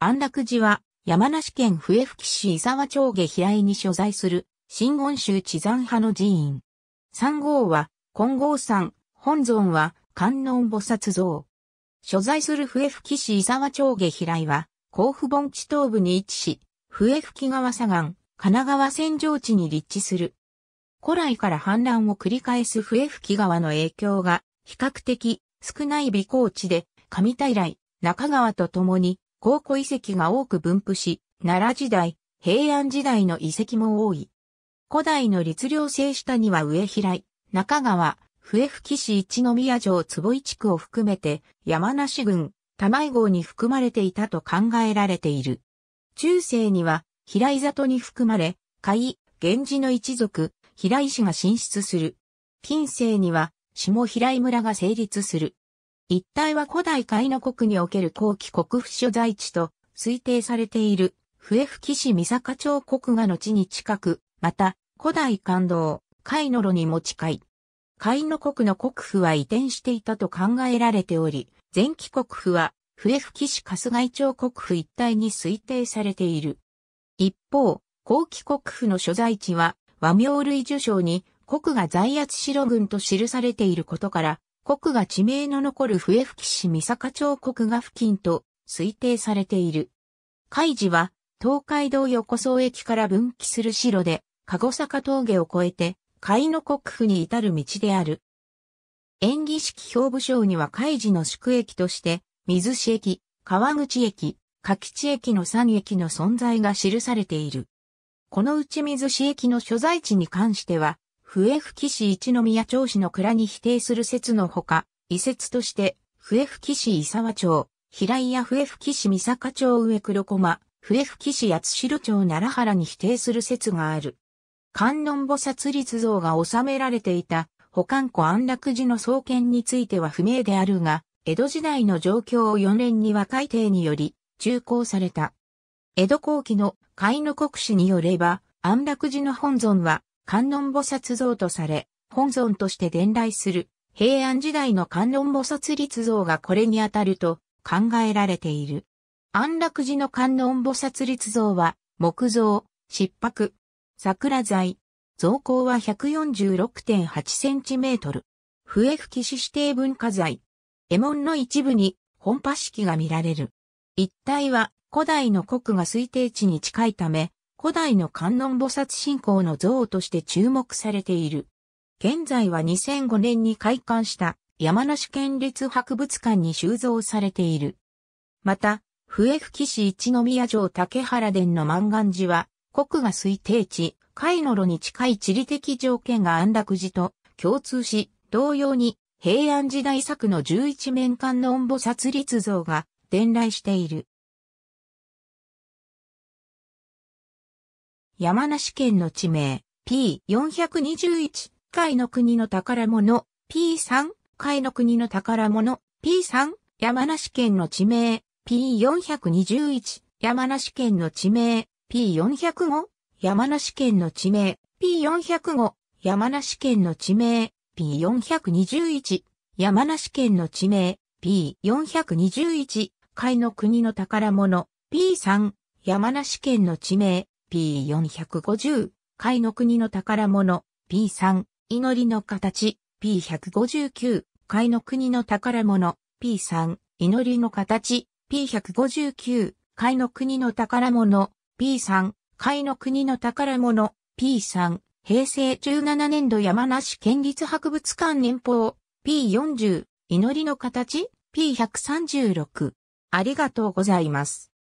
安楽寺は山梨県笛吹市伊沢町下平井に所在する新言宗地山派の寺院。三号は金剛山、本尊は観音菩薩像。所在する笛吹市伊沢町下平井は甲府盆地東部に位置し、笛吹川左岸、神奈川戦場地に立地する。古来から氾濫を繰り返す笛吹川の影響が比較的少ない微高地で上平井、中川と共に考古遺跡が多く分布し、奈良時代、平安時代の遺跡も多い。古代の律令制下には上平井、中川、笛吹市一宮城坪井地区を含めて山梨郡、玉井郷に含まれていたと考えられている。中世には平井里に含まれ、甲斐、源氏の一族、平井氏が進出する。近世には下平井村が成立する。一帯は古代海の国における後期国府所在地と推定されている、笛吹市三坂町国画の地に近く、また、古代感動、海の路にも近い。海の国の国府は移転していたと考えられており、前期国府は、笛吹市春日井町国府一帯に推定されている。一方、後期国府の所在地は、和名類受賞に、国が在圧城郡と記されていることから、国が地名の残る笛吹市三坂町国が付近と推定されている。海事は東海道横総駅から分岐する城で、籠坂峠を越えて、海の国府に至る道である。演技式表部省には海事の宿駅として、水市駅、川口駅、柿地駅の3駅の存在が記されている。このうち水市駅の所在地に関しては、笛吹市一宮町市の蔵に否定する説のほか、遺説として、笛吹市伊沢町、平井や笛吹市三坂町上黒駒、笛吹市八代町奈良原に否定する説がある。観音菩薩立像が収められていた保管庫安楽寺の創建については不明であるが、江戸時代の状況を4年には改定により、中行された。江戸後期の海の国史によれば、安楽寺の本尊は、観音菩薩像とされ、本尊として伝来する平安時代の観音菩薩立像がこれにあたると考えられている。安楽寺の観音菩薩立像は木造、湿白、桜材、造高は1 4 6 8トル、笛吹市指定文化財。絵門の一部に本波式が見られる。一帯は古代の国が推定地に近いため、古代の観音菩薩信仰の像として注目されている。現在は2005年に開館した山梨県立博物館に収蔵されている。また、笛吹市一宮城竹原殿の万願寺は、国が推定地、海の路に近い地理的条件が安楽寺と共通し、同様に平安時代作の11面観音菩薩立像が伝来している。山梨県の地名、P421 回の国の宝物、P3 回の国の宝物、P3 山梨県の地名、P421 山梨県の地名、P405 山梨県の地名、P405 山梨県の地名、P421 山梨県の地名、P421 海の国の宝物、P3 山梨県の地名、P450、海の国の宝物、P3、祈りの形、P159、海の国の宝物、P3、祈りの形、P159、海の国の宝物、P3、海の国の宝物、P3、平成17年度山梨県立博物館年報、P40、祈りの形、P136。ありがとうございます。